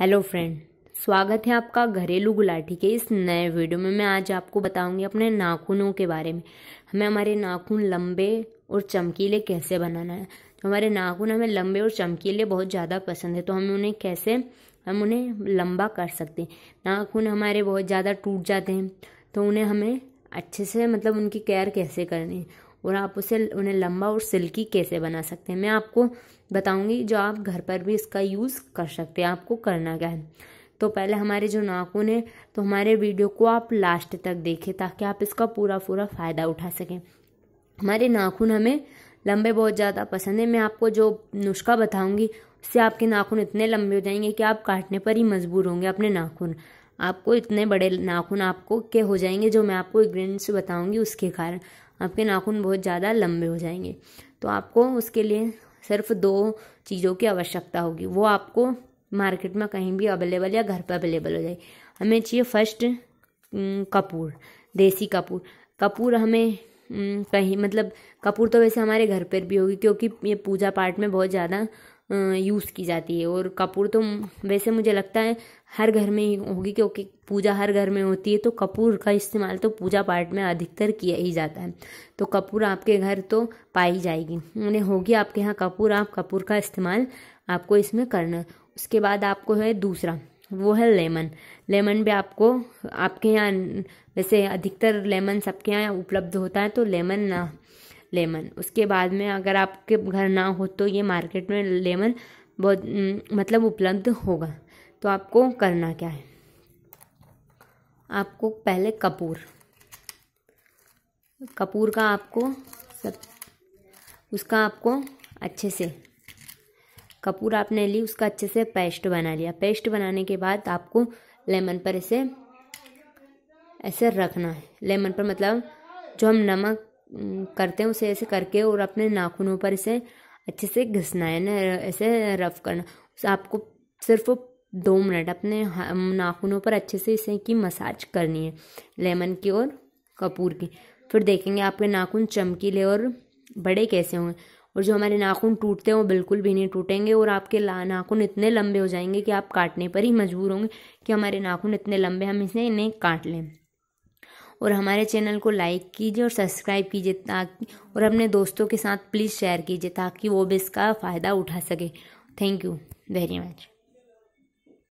hello friend स्वागत है आपका घरेलू गुलाटी के इस नए वीडियो में मैं आज आपको बताऊंगी अपने नाखूनों के बारे में हमें हमारे नाखून लंबे और चमकीले कैसे बनाना है तो हमारे नाखून हमें लंबे और चमकीले बहुत ज़्यादा पसंद है तो हम उन्हें कैसे हम उन्हें लंबा कर सकते हैं नाखून हमारे बहुत ज़्यादा टूट जाते हैं तो उन्हें हमें अच्छे से मतलब उनकी केयर कैसे करनी है और आप उसे उन्हें लंबा और सिल्की कैसे बना सकते हैं मैं आपको बताऊंगी जो आप घर पर भी इसका यूज़ कर सकते हैं आपको करना क्या है तो पहले हमारे जो नाखून है तो हमारे वीडियो को आप लास्ट तक देखें ताकि आप इसका पूरा पूरा फ़ायदा उठा सकें हमारे नाखून हमें लंबे बहुत ज़्यादा पसंद है मैं आपको जो नुस्खा बताऊंगी उससे आपके नाखून इतने लंबे हो जाएंगे कि आप काटने पर ही मजबूर होंगे अपने नाखून आपको इतने बड़े नाखून आपको के हो जाएंगे जो मैं आपको से बताऊंगी उसके कारण आपके नाखून बहुत ज़्यादा लंबे हो जाएंगे तो आपको उसके लिए सिर्फ दो चीज़ों की आवश्यकता होगी वो आपको मार्केट में कहीं भी अवेलेबल या घर पर अवेलेबल हो जाए हमें चाहिए फर्स्ट कपूर देसी कपूर कपूर हमें कहीं हम्म, मतलब कपूर तो वैसे हमारे घर पर भी होगी क्योंकि ये पूजा पाठ में बहुत ज़्यादा यूज़ की जाती है और कपूर तो वैसे मुझे लगता है हर घर में ही होगी क्योंकि पूजा हर घर में होती है तो कपूर का इस्तेमाल तो पूजा पाठ में अधिकतर किया ही जाता है तो कपूर आपके घर तो पाई जाएगी उन्हें होगी आपके यहाँ कपूर आप कपूर का इस्तेमाल आपको इसमें करना उसके बाद आपको है दूसरा वो है लेमन लेमन भी आपको आपके यहाँ वैसे अधिकतर लेमन सबके यहाँ उपलब्ध होता है तो लेमन ना लेमन उसके बाद में अगर आपके घर ना हो तो ये मार्केट में लेमन बहुत मतलब उपलब्ध होगा तो आपको करना क्या है आपको पहले कपूर कपूर का आपको सब उसका आपको अच्छे से कपूर आपने ली उसका अच्छे से पेस्ट बना लिया पेस्ट बनाने के बाद आपको लेमन पर इसे ऐसे रखना है लेमन पर मतलब जो हम नमक करते हैं उसे ऐसे करके और अपने नाखूनों पर इसे अच्छे से घिसना है ना ऐसे रफ करना उसे आपको सिर्फ दो मिनट अपने नाखूनों पर अच्छे से इसे की मसाज करनी है लेमन की और कपूर की फिर देखेंगे आपके नाखून चमकीले और बड़े कैसे होंगे और जो हमारे नाखून टूटते हैं वो बिल्कुल भी नहीं टूटेंगे और आपके नाखून इतने लंबे हो जाएंगे कि आप काटने पर ही मजबूर होंगे कि हमारे नाखून इतने लंबे हम इसे इन्हें काट लें और हमारे चैनल को लाइक कीजिए और सब्सक्राइब कीजिए ताकि और अपने दोस्तों के साथ प्लीज़ शेयर कीजिए ताकि वो भी इसका फ़ायदा उठा सके थैंक यू वेरी मच